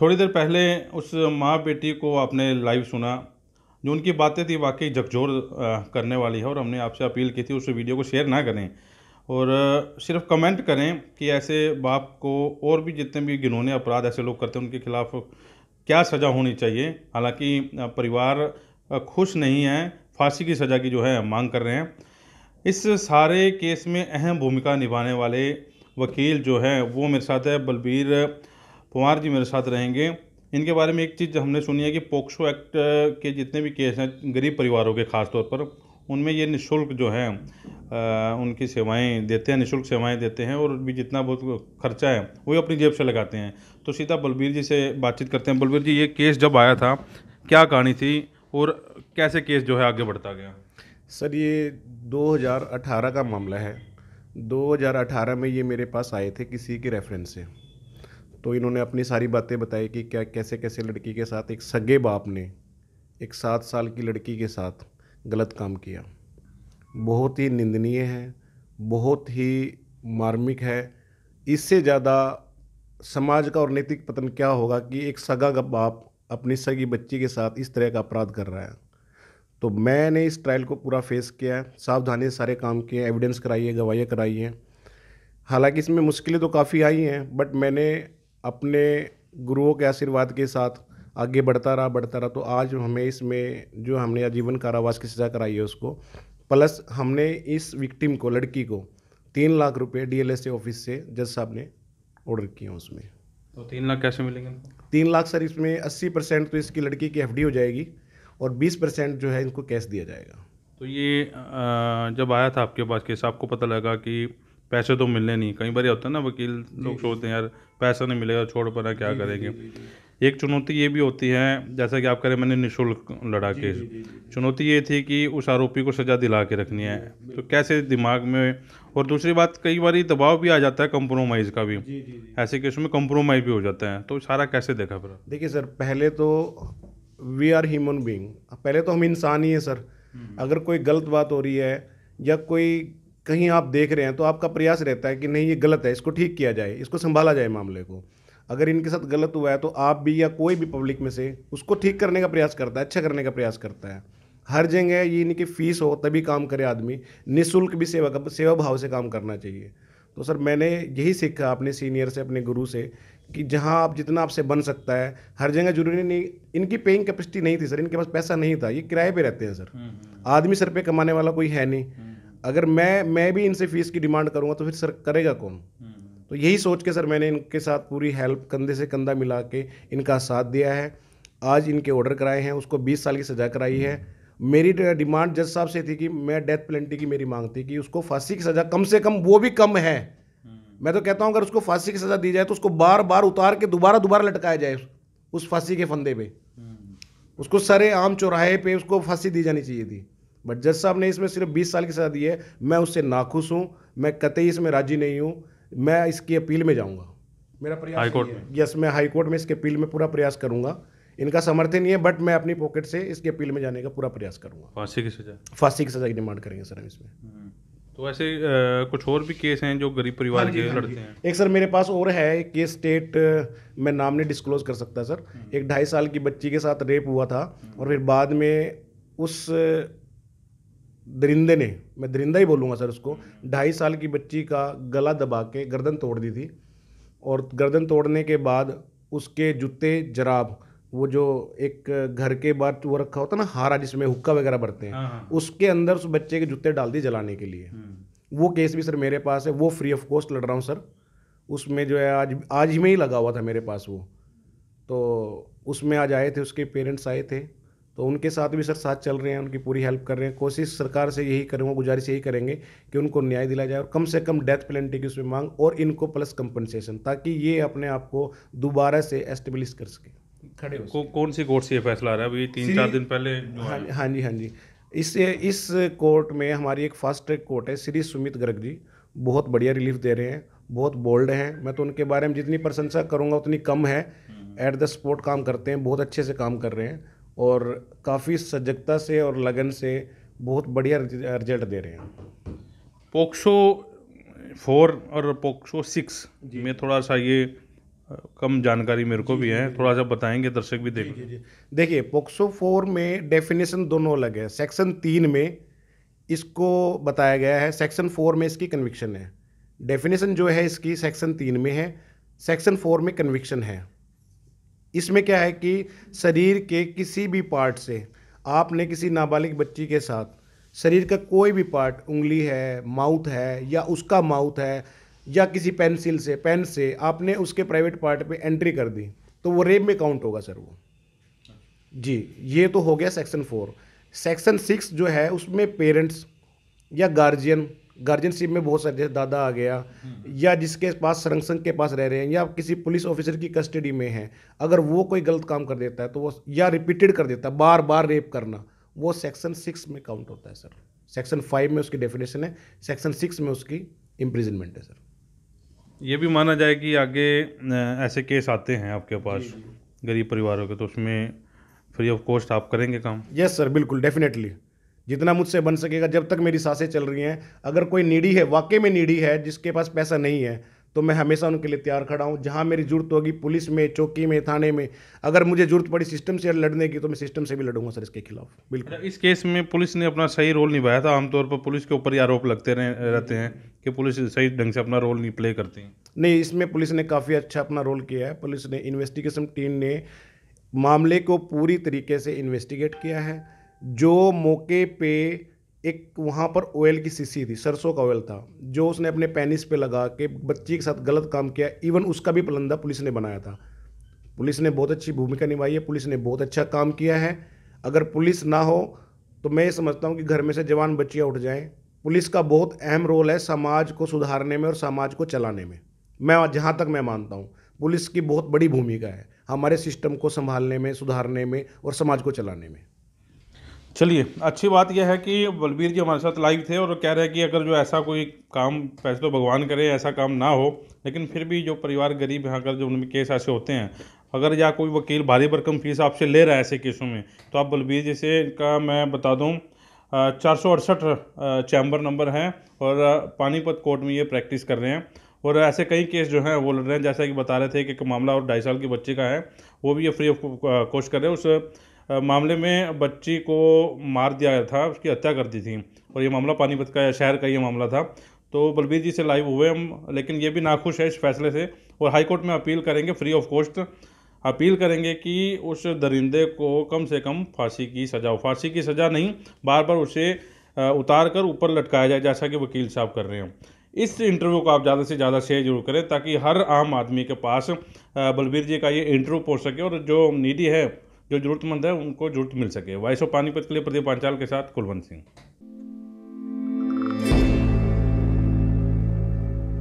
थोड़ी देर पहले उस माँ बेटी को आपने लाइव सुना जो उनकी बातें थी वाकई झकझोर करने वाली है और हमने आपसे अपील की थी उस वीडियो को शेयर ना करें और सिर्फ कमेंट करें कि ऐसे बाप को और भी जितने भी घिनौने अपराध ऐसे लोग करते हैं उनके खिलाफ क्या सज़ा होनी चाहिए हालांकि परिवार खुश नहीं है फांसी की सज़ा की जो है मांग कर रहे हैं इस सारे केस में अहम भूमिका निभाने वाले वकील जो हैं वो मेरे साथ है बलबीर कुमार जी मेरे साथ रहेंगे इनके बारे में एक चीज़ हमने सुनी है कि पोक्सो एक्ट के जितने भी केस हैं गरीब परिवारों के ख़ास तौर पर उनमें ये निशुल्क जो हैं उनकी सेवाएं देते हैं निशुल्क सेवाएं देते हैं और भी जितना बहुत खर्चा है वो अपनी जेब से लगाते हैं तो सीधा बलबीर जी से बातचीत करते हैं बलबीर जी ये केस जब आया था क्या कहानी थी और कैसे केस जो है आगे बढ़ता गया सर ये 2018 का मामला है 2018 में ये मेरे पास आए थे किसी के रेफरेंस से तो इन्होंने अपनी सारी बातें बताई कि क्या कैसे कैसे लड़की के साथ एक सगे बाप ने एक सात साल की लड़की के साथ गलत काम किया बहुत ही निंदनीय है बहुत ही मार्मिक है इससे ज़्यादा समाज का और नैतिक पतन क्या होगा कि एक सगा का बाप अपनी सगी बच्ची के साथ इस तरह का अपराध कर रहा है तो मैंने इस ट्रायल को पूरा फेस किया है सावधानी से सारे काम किए एविडेंस कराइए गवाहियाँ कराई हैं हालांकि इसमें मुश्किलें तो काफ़ी आई हैं बट मैंने अपने गुरुओं के आशीर्वाद के साथ आगे बढ़ता रहा बढ़ता रहा तो आज हमें इसमें जो हमने आजीवन कारावास की सज़ा कराई है उसको प्लस हमने इस विक्टिम को लड़की को तीन लाख रुपए डीएलएसए ऑफिस से जज साहब ने ऑर्डर किए हैं उसमें तो तीन लाख कैसे मिलेंगे तीन लाख सर इसमें अस्सी परसेंट तो इसकी लड़की की एफ हो जाएगी और बीस परसेंट जो है इनको कैश दिया जाएगा तो ये जब आया था आपके पास केस आपको पता लगा कि पैसे तो मिलने नहीं कई बार होता है ना वकील लोग सोचते हैं यार पैसा नहीं मिलेगा छोड़ पर क्या करेंगे एक चुनौती ये भी होती है जैसा कि आप कह रहे मैंने निशुल्क लड़ा केस चुनौती ये थी कि उस आरोपी को सज़ा दिला के रखनी है तो कैसे दिमाग में और दूसरी बात कई बार दबाव भी आ जाता है कंप्रोमाइज़ का भी ऐसे केस में कंप्रोमाइज़ भी हो जाता है तो सारा कैसे देखा फिर देखिए सर पहले तो वी आर ह्यूमन बींग पहले तो हम इंसान ही हैं सर हम्म। अगर कोई गलत बात हो रही है या कोई कहीं आप देख रहे हैं तो आपका प्रयास रहता है कि नहीं ये गलत है इसको ठीक किया जाए इसको संभाला जाए मामले को अगर इनके साथ गलत हुआ है तो आप भी या कोई भी पब्लिक में से उसको ठीक करने का प्रयास करता है अच्छा करने का प्रयास करता है हर जगह ये नहीं कि फीस हो तभी काम करे आदमी निःशुल्क भी सेवा का सेवा भाव से काम करना चाहिए तो सर मैंने यही सीखा अपने सीनियर से अपने गुरु से कि जहाँ आप जितना आपसे बन सकता है हर जगह जरूरी नहीं इनकी पेइंग कैपेसिटी नहीं थी सर इनके पास पैसा नहीं था ये किराए पे रहते हैं सर हम्म, हम्म। आदमी सर पे कमाने वाला कोई है नहीं हम्म। अगर मैं मैं भी इनसे फीस की डिमांड करूँगा तो फिर सर करेगा कौन हम्म। तो यही सोच के सर मैंने इनके साथ पूरी हेल्प कंधे से कंधा मिला के इनका साथ दिया है आज इनके ऑर्डर कराए हैं उसको 20 साल की सज़ा कराई है मेरी डिमांड जज साहब से थी कि मैं डेथ पेनल्टी की मेरी मांग थी कि उसको फांसी की सज़ा कम से कम वो भी कम है हम्म। मैं तो कहता हूँ अगर उसको फांसी की सज़ा दी जाए तो उसको बार बार उतार के दोबारा दोबारा लटकाया जाए उस फांसी के फंदे पे हम्म। उसको सरे आम चौराहे पे उसको फांसी दी जानी चाहिए थी बट जज साहब ने इसमें सिर्फ बीस साल की सजा दी है मैं उससे नाखुश हूँ मैं कतई इसमें राजी नहीं हूँ मैं इसकी अपील में जाऊँगा मेरा प्रयास कोर्ट यस मैं हाई कोर्ट में इसके अपील में पूरा प्रयास करूंगा इनका समर्थन है बट मैं अपनी पॉकेट से इसके अपील में जाने का पूरा प्रयास करूँगा फांसी की सजा फांसी की सजा की डिमांड करेंगे सर हम इसमें हम्म। तो ऐसे कुछ और भी केस हैं जो गरीब परिवार हाँ के हाँ लड़ते हैं एक सर मेरे पास और है एक केस स्टेट मैं नाम नहीं डिस्क्लोज कर सकता सर हम्म। एक ढाई साल की बच्ची के साथ रेप हुआ था हम्म। और फिर बाद में उस दरिंदे ने मैं दरिंदा ही बोलूँगा सर उसको ढाई साल की बच्ची का गला दबा के गर्दन तोड़ दी थी और गर्दन तोड़ने के बाद उसके जूते जराब वो जो एक घर के बाद वो रखा होता ना हारा जिसमें हुक्का वगैरह भरते हैं हाँ, हाँ, हाँ। उसके अंदर उस बच्चे के जूते डाल दिए जलाने के लिए हम्म। वो केस भी सर मेरे पास है वो फ्री ऑफ कॉस्ट लड़ रहा हूँ सर उसमें जो है आज आज ही में ही लगा हुआ था मेरे पास वो तो उसमें आज आए थे उसके पेरेंट्स आए थे तो उनके साथ भी सर साथ चल रहे हैं उनकी पूरी हेल्प कर रहे हैं कोशिश सरकार से यही करेंगे गुजारिश यही करेंगे कि उनको न्याय दिला जाए और कम से कम डेथ पेनल्टी की उसमें मांग और इनको प्लस कंपनसेशन ताकि ये अपने आप को दोबारा से एस्टेब्लिश कर सके खड़े को, कौन सी कोर्ट से ये फैसला आ रहा है अभी तीन चार दिन पहले हाँ हाँ जी हाँ जी इस इस कोर्ट में हमारी एक फास्ट ट्रैक कोर्ट है श्री सुमित गर्ग जी बहुत बढ़िया रिलीफ दे रहे हैं बहुत बोल्ड हैं मैं तो उनके बारे में जितनी प्रशंसा करूँगा उतनी कम है एट द स्पॉट काम करते हैं बहुत अच्छे से काम कर रहे हैं और काफ़ी सजगता से और लगन से बहुत बढ़िया रिजल्ट दे रहे हैं पोक्सो फोर और पोक्सो सिक्स में थोड़ा सा ये कम जानकारी मेरे को भी है थोड़ा सा बताएंगे दर्शक भी देखिए देखिए पोक्सो फोर में डेफिनेशन दोनों अलग है सेक्शन तीन में इसको बताया गया है सेक्शन फोर में इसकी कन्विक्शन है डेफिनेशन जो है इसकी सेक्शन तीन में है सेक्शन फोर में कन्विक्शन है इसमें क्या है कि शरीर के किसी भी पार्ट से आपने किसी नाबालिग बच्ची के साथ शरीर का कोई भी पार्ट उंगली है माउथ है या उसका माउथ है या किसी पेंसिल से पेन से आपने उसके प्राइवेट पार्ट पे एंट्री कर दी तो वो रेप में काउंट होगा सर वो जी ये तो हो गया सेक्शन फोर सेक्शन सिक्स जो है उसमें पेरेंट्स या गार्जियन गार्जियनशिप में बहुत सारे जैसे दादा आ गया हम्म। या जिसके पास संरक्षण के पास रह रहे हैं या किसी पुलिस ऑफिसर की कस्टडी में है अगर वो कोई गलत काम कर देता है तो वो या रिपीटेड कर देता है बार बार रेप करना वो सेक्शन सिक्स में काउंट होता है सर सेक्शन फाइव में उसकी डेफिनेशन है सेक्शन सिक्स में उसकी इम्प्रिजनमेंट है सर ये भी माना जाए कि आगे ऐसे केस आते हैं आपके पास गरीब परिवारों के तो उसमें फ्री ऑफ कॉस्ट आप करेंगे काम यस सर बिल्कुल डेफिनेटली जितना मुझसे बन सकेगा जब तक मेरी सांसें चल रही हैं अगर कोई नीडी है वाकई में नीडी है जिसके पास पैसा नहीं है तो मैं हमेशा उनके लिए तैयार खड़ा हूँ जहाँ मेरी जरूरत होगी पुलिस में चौकी में थाने में अगर मुझे जरूरत पड़ी सिस्टम से लड़ने की तो मैं सिस्टम से भी लड़ूंगा सर इसके खिलाफ बिल्कुल अच्छा, इस केस में पुलिस ने अपना सही रोल निभाया था आमतौर पर पुलिस के ऊपर ही आरोप लगते रह, रहते हैं कि पुलिस सही ढंग से अपना रोल नहीं प्ले करती नहीं इसमें पुलिस ने काफ़ी अच्छा अपना रोल किया है पुलिस ने इन्वेस्टिगेशन टीम ने मामले को पूरी तरीके से इन्वेस्टिगेट किया है जो मौके पे एक वहाँ पर ऑयल की सीसी थी सरसों का ऑयल था जो उसने अपने पेनिस पे लगा के बच्ची के साथ गलत काम किया इवन उसका भी पलंदा पुलिस ने बनाया था पुलिस ने बहुत अच्छी भूमिका निभाई है पुलिस ने बहुत अच्छा काम किया है अगर पुलिस ना हो तो मैं ये समझता हूँ कि घर में से जवान बच्चियाँ उठ जाएँ पुलिस का बहुत अहम रोल है समाज को सुधारने में और समाज को चलाने में मैं जहाँ तक मैं मानता हूँ पुलिस की बहुत बड़ी भूमिका है हमारे सिस्टम को संभालने में सुधारने में और समाज को चलाने में चलिए अच्छी बात यह है कि बलबीर जी हमारे साथ लाइव थे और कह रहे हैं कि अगर जो ऐसा कोई काम पैसे तो भगवान करे ऐसा काम ना हो लेकिन फिर भी जो परिवार गरीब हैं अगर जो उनमें केस ऐसे होते हैं अगर या कोई वकील भारी भरकम फीस आपसे ले रहा है ऐसे केसों में तो आप बलबीर जी से का मैं बता दूँ चार सौ अड़सठ चैम्बर नंबर हैं और पानीपत कोर्ट में ये प्रैक्टिस कर रहे हैं और ऐसे कई केस जो हैं वो लड़ रहे हैं जैसा कि बता रहे थे कि एक मामला और ढाई साल के बच्चे का है वो भी ये फ्री ऑफ कोश कर रहे हैं उस मामले में बच्ची को मार दिया था उसकी हत्या कर दी थी और ये मामला पानीपत का शहर का ये मामला था तो बलबीर जी से लाइव हुए हम लेकिन ये भी नाखुश है इस फैसले से और हाईकोर्ट में अपील करेंगे फ्री ऑफ कॉस्ट अपील करेंगे कि उस दरिंदे को कम से कम फांसी की सजा फांसी की सज़ा नहीं बार बार उसे उतार कर ऊपर लटकाया जाए जैसा कि वकील साहब कर रहे हैं इस इंटरव्यू को आप ज़्यादा से ज़्यादा शेयर जरूर करें ताकि हर आम आदमी के पास बलबीर जी का ये इंटरव्यू पहुँच सके और जो नीति है जो जरूरतमंद है उनको जरूरत मिल सके वाइस ऑफ पानीपत के लिए प्रदीप पांचाल के साथ कुलवंत सिंह